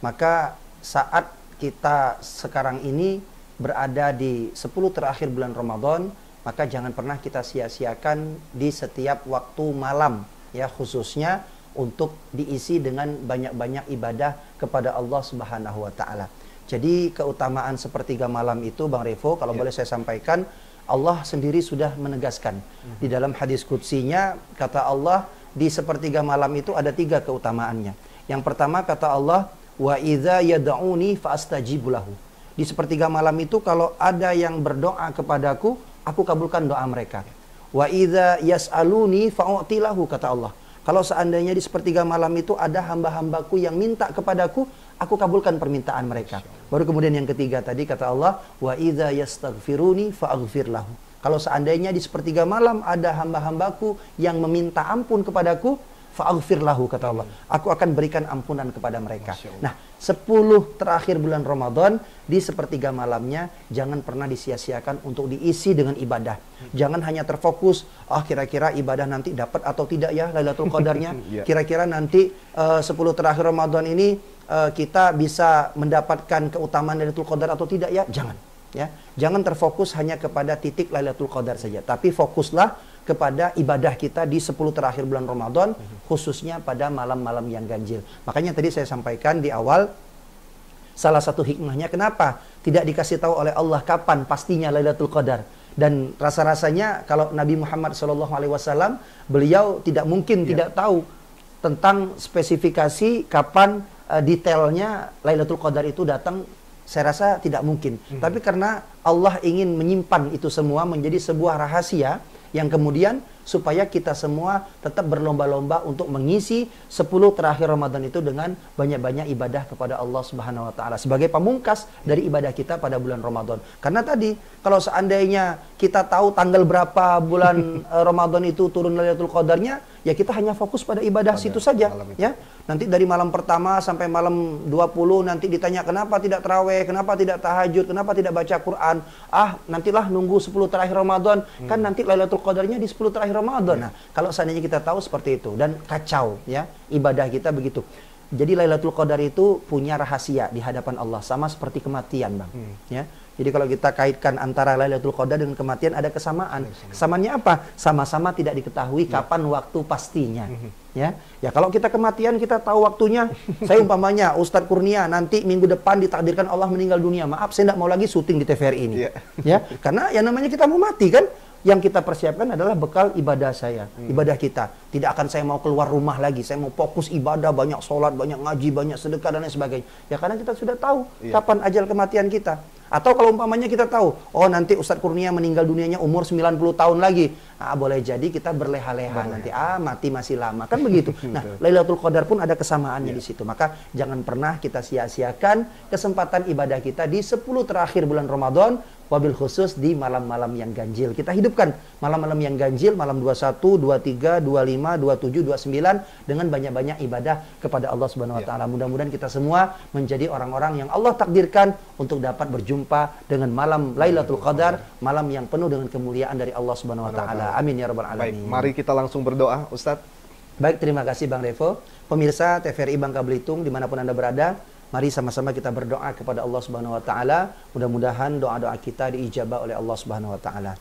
maka saat kita sekarang ini berada di 10 terakhir bulan Ramadan, maka jangan pernah kita sia-siakan di setiap waktu malam ya khususnya untuk diisi dengan banyak-banyak ibadah kepada Allah Subhanahu wa taala. Jadi keutamaan sepertiga malam itu Bang Revo kalau ya. boleh saya sampaikan Allah sendiri sudah menegaskan -huh. Hmm. di dalam hadis kutsinya kata Allah di sepertiga malam itu ada tiga keutamaannya. Yang pertama kata Allah wa idza yad'uni fastajibulahu. Di sepertiga malam itu kalau ada yang berdoa kepadaku, aku kabulkan doa mereka. Wa idza yas'aluni fa'utilahu kata Allah. Kalau seandainya di sepertiga malam itu ada hamba-hambaku yang minta kepadaku, aku kabulkan permintaan mereka. Baru kemudian yang ketiga tadi kata Allah, wa idza yastaghfiruni fa'aghfir lahu. Kalau seandainya di sepertiga malam ada hamba-hambaku yang meminta ampun kepadaku, fa'aghfir lahu kata Allah. Aku akan berikan ampunan kepada mereka. Nah, sepuluh terakhir bulan Ramadan di sepertiga malamnya jangan pernah disia-siakan untuk diisi dengan ibadah. Hmm. Jangan hanya terfokus, ah kira-kira ibadah nanti dapat atau tidak ya Lailatul Qadarnya. [LAUGHS] Iya. Kira-kira nanti eh, sepuluh terakhir Ramadan ini Eh, kita bisa mendapatkan keutamaan Lailatul Qadar atau tidak ya? Jangan, ya. Jangan terfokus hanya kepada titik Lailatul Qadar saja, tapi fokuslah kepada ibadah kita di 10 terakhir bulan Ramadan khususnya pada malam-malam yang ganjil. Makanya tadi saya sampaikan di awal salah satu hikmahnya kenapa tidak dikasih tahu oleh Allah kapan pastinya Lailatul Qadar dan rasa-rasanya kalau Nabi Muhammad SAW beliau tidak mungkin ya. tidak tahu tentang spesifikasi kapan uh, detailnya Lailatul Qadar itu datang saya rasa tidak mungkin. Hmm. Tapi karena Allah ingin menyimpan itu semua menjadi sebuah rahasia yang kemudian supaya kita semua tetap berlomba-lomba untuk mengisi 10 terakhir Ramadan itu dengan banyak-banyak ibadah kepada Allah Subhanahu wa taala sebagai pamungkas dari ibadah kita pada bulan Ramadan. Karena tadi kalau seandainya kita tahu tanggal berapa bulan [LAUGHS] eh, Ramadan itu turun Lailatul Qadarnya, ya kita hanya fokus pada ibadah pada situ saja ya. Nanti dari malam pertama sampai malam 20 nanti ditanya kenapa tidak terawih, kenapa tidak tahajud, kenapa tidak baca Quran. Ah, nantilah nunggu 10 terakhir Ramadan. Kan hmm. Kan nanti Lailatul Qadarnya di 10 terakhir Ramadan. Nah, kalau seandainya kita tahu seperti itu dan kacau ya ibadah kita begitu. Jadi Lailatul Qadar itu punya rahasia di hadapan Allah sama seperti kematian, Bang. Hmm. Ya. Jadi kalau kita kaitkan antara Lailatul Qadar dengan kematian ada kesamaan. Kesamaannya apa? Sama-sama tidak diketahui ya. kapan waktu pastinya. Hmm. Ya. Ya kalau kita kematian kita tahu waktunya. [LAUGHS] saya umpamanya Ustadz Kurnia nanti minggu depan ditakdirkan Allah meninggal dunia. Maaf saya tidak mau lagi syuting di TVRI ini. Ya. ya. Karena yang namanya kita mau mati kan? yang kita persiapkan adalah bekal ibadah saya, hmm. ibadah kita. Tidak akan saya mau keluar rumah lagi, saya mau fokus ibadah, banyak sholat, banyak ngaji, banyak sedekah dan lain sebagainya. Ya karena kita sudah tahu yeah. kapan ajal kematian kita. Atau kalau umpamanya kita tahu, oh nanti Ustadz Kurnia meninggal dunianya umur 90 tahun lagi. Ah, boleh jadi kita berleha-leha nanti. Ah, mati masih lama. Kan begitu. [LAUGHS] Nah, Lailatul Qadar pun ada kesamaannya yeah. di situ. Maka jangan pernah kita sia-siakan kesempatan ibadah kita di 10 terakhir bulan Ramadan wabil khusus di malam-malam yang ganjil. Kita hidupkan malam-malam yang ganjil, malam 21, 23, 25, 27, 29 dengan banyak-banyak ibadah kepada Allah Subhanahu wa ya. taala. Mudah-mudahan kita semua menjadi orang-orang yang Allah takdirkan untuk dapat berjumpa dengan malam Lailatul Qadar, malam yang penuh dengan kemuliaan dari Allah Subhanahu wa taala. Amin ya rabbal alamin. Baik, mari kita langsung berdoa, Ustadz. Baik, terima kasih Bang Revo. Pemirsa TVRI Bangka Belitung dimanapun Anda berada, Mari sama-sama kita berdoa kepada Allah Subhanahu wa taala, mudah-mudahan doa-doa kita diijabah oleh Allah Subhanahu wa taala.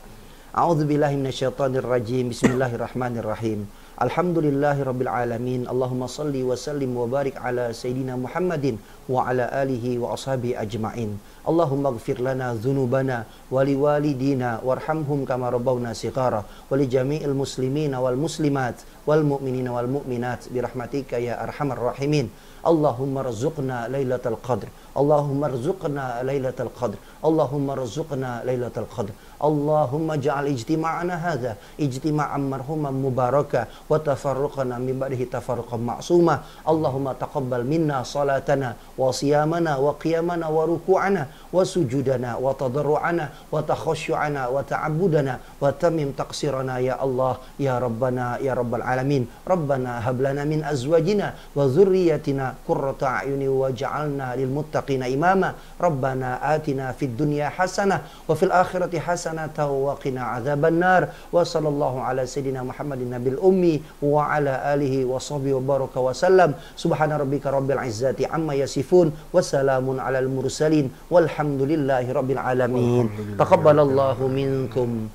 A'udzubillahi minasyaitonirrajim. Bismillahirrahmanirrahim. Alhamdulillahi Rabbil Alamin Allahumma salli wa sallim wa barik ala Sayyidina Muhammadin wa ala alihi wa ashabi ajma'in Allahumma gfir lana dhunubana wa liwalidina warhamhum kama rabbawna siqara wa li jami'il muslimina wal muslimat wal mu'minina wal mu'minat birahmatika ya arhamar rahimin Allahumma rzuqna laylatal qadr Allahumma rzuqna laylatal qadr Allahumma rzuqna laylatal qadr Allahumma ja'al ijtima'ana hadha ijtima'an marhuman mubaraka wa tafarruqana min ba'dihi tafarruqan ma'suma Allahumma taqabbal minna salatana wa siyamana wa qiyamana wa ruku'ana wa sujudana wa tadarru'ana wa takhashu'ana wa wa tamim taqsirana ya Allah ya Rabbana ya Rabbal alamin Rabbana hablana min azwajina wa zurriyatina a'yuni waj'alna lil muttaqina imama Rabbana atina fid dunya hasana, wa fil akhirati hasana hasanatan wa qina azaban nar wa sallallahu ala sayidina Muhammadin nabil ummi wa ala alihi wa sahbihi wa baraka wa sallam subhana rabbika rabbil izzati amma yasifun wa salamun alal mursalin walhamdulillahi rabbil alamin taqabbalallahu minkum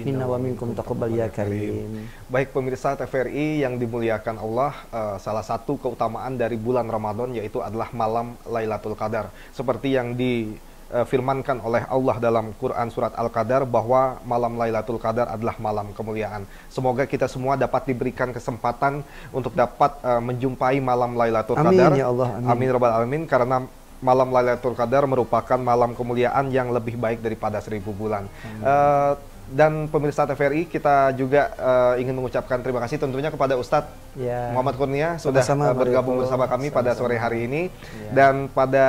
Inna wa minkum taqabbal ya karim. Baik pemirsa TVRI yang dimuliakan Allah, uh, salah satu keutamaan dari bulan Ramadan yaitu adalah malam Lailatul Qadar. Seperti yang di uh, firmankan oleh Allah dalam Quran surat Al-Qadar bahwa malam Lailatul Qadar adalah malam kemuliaan. Semoga kita semua dapat diberikan kesempatan untuk dapat uh, menjumpai malam Lailatul Qadar. amin, Ya Allah, amin. Amin robbal alamin karena malam Lailatul Qadar merupakan malam kemuliaan yang lebih baik daripada seribu bulan. Amin. Uh, dan pemirsa TVRI kita juga uh, ingin mengucapkan terima kasih tentunya kepada Ustadz ya. Muhammad Kurnia sudah sama, bergabung bersama kami sama, pada sore hari ini ya. dan pada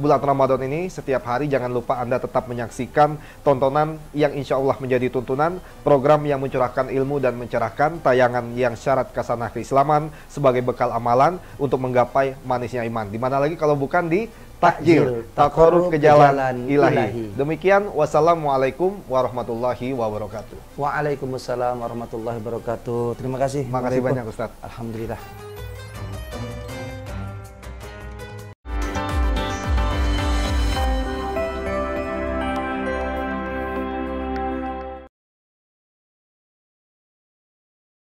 bulan Ramadan ini, setiap hari jangan lupa Anda tetap menyaksikan tontonan yang insya Allah menjadi tuntunan, program yang mencurahkan ilmu dan mencerahkan, tayangan yang syarat kasanah keislaman sebagai bekal amalan untuk menggapai manisnya iman. Dimana lagi kalau bukan di takjil, takoruf ke jalan, ilahi. ilahi. Demikian, wassalamualaikum warahmatullahi wabarakatuh. Waalaikumsalam warahmatullahi wabarakatuh. Terima kasih. Terima kasih banyak Ustaz. Alhamdulillah.